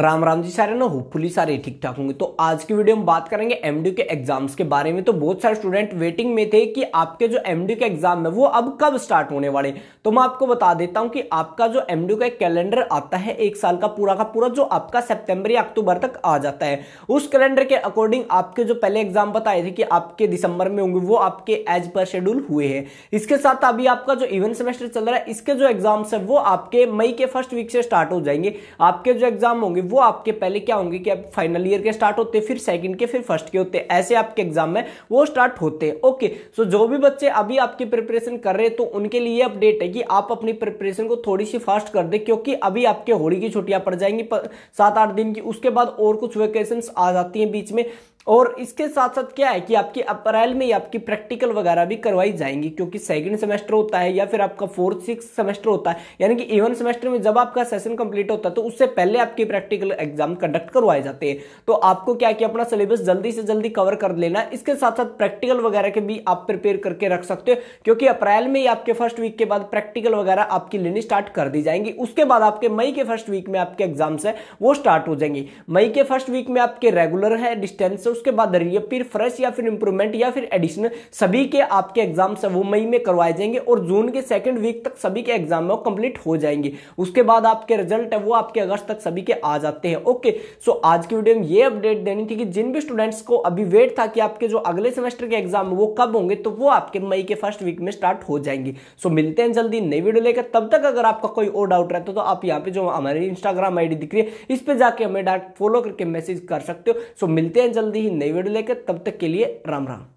राम राम जी सारे ना होपफुली सारे ठीक ठाक होंगे तो आज की वीडियो में बात करेंगे एमडी के एग्जाम्स के बारे में तो बहुत सारे स्टूडेंट वेटिंग में थे कि आपके जो एमडी के एग्जाम है वो अब कब स्टार्ट होने वाले तो मैं आपको बता देता हूं कि आपका जो एमडी का कैलेंडर आता है एक साल का पूरा का पूरा जो आपका सेप्टेम्बर या अक्टूबर तक आ जाता है उस कैलेंडर के अकॉर्डिंग आपके जो पहले एग्जाम बताए थे कि आपके दिसंबर में होंगे वो आपके एज पर शेड्यूल हुए हैं इसके साथ अभी आपका जो इवन सेमेस्टर चल रहा है इसके जो एग्जाम्स है वो आपके मई के फर्स्ट वीक से स्टार्ट हो जाएंगे आपके जो एग्जाम होंगे वो आपके पहले क्या होंगे कि आप फाइनल ईयर के स्टार्ट होते फिर सेकंड के फिर फर्स्ट के होते ऐसे आपके एग्जाम में वो स्टार्ट होते हैं ओके सो जो भी बच्चे अभी आपकी प्रिपरेशन कर रहे हैं तो उनके लिए अपडेट है कि आप अपनी प्रिपरेशन को थोड़ी सी फास्ट कर दे क्योंकि अभी आपके होली की छुट्टियां पड़ जाएंगी सात आठ दिन की उसके बाद और कुछ वैकेशन आ जाती हैं बीच में और इसके साथ साथ क्या है कि आपकी अप्रैल में ही आपकी प्रैक्टिकल वगैरह भी करवाई जाएंगी क्योंकि सेकंड सेमेस्टर होता है या फिर आपका फोर्थ सिक्स सेमेस्टर होता है यानी कि इवन सेमेस्टर में जब आपका सेशन कंप्लीट होता है तो उससे पहले आपके प्रैक्टिकल एग्जाम कंडक्ट करवाए जाते हैं तो आपको क्या कि अपना सिलेबस जल्दी से जल्दी कवर कर लेना इसके साथ साथ प्रैक्टिकल वगैरह के भी आप प्रिपेयर करके रख सकते हो क्योंकि अप्रैल में ही आपके फर्स्ट वीक के बाद प्रैक्टिकल वगैरह आपकी लेनी स्टार्ट कर दी जाएंगी उसके बाद आपके मई के फर्स्ट वीक में आपके एग्जाम्स है वो स्टार्ट हो जाएंगे मई के फर्स्ट वीक में आपके रेगुलर है डिस्टेंस उसके बाद फिर फ्रेश या फिर इंप्रूवमेंट या फिर एडिशनल सभी के आपके एग्जाम है वो मई में करवाए जाएंगे और जून के सेकंड वीक तक सभी के एग्जाम वो कंप्लीट हो जाएंगे उसके बाद आपके रिजल्ट है वो आपके अगस्त तक सभी के आ जाते हैं ओके सो आज की वीडियो में ये अपडेट देनी थी कि जिन भी स्टूडेंट्स को अभी वेट था कि आपके जो अगले सेमेस्टर के एग्जाम वो कब होंगे तो वो आपके मई के फर्स्ट वीक में स्टार्ट हो जाएंगे सो मिलते हैं जल्दी नई वीडियो लेकर तब तक अगर आपका कोई और डाउट रहता है तो आप यहाँ पे जो हमारी इंस्टाग्राम आई दिख रही है इस पर जाके हमें डायरेक्ट फॉलो करके मैसेज कर सकते हो सो मिलते हैं जल्दी ही नई वीडियो लेकर तब तक के लिए राम राम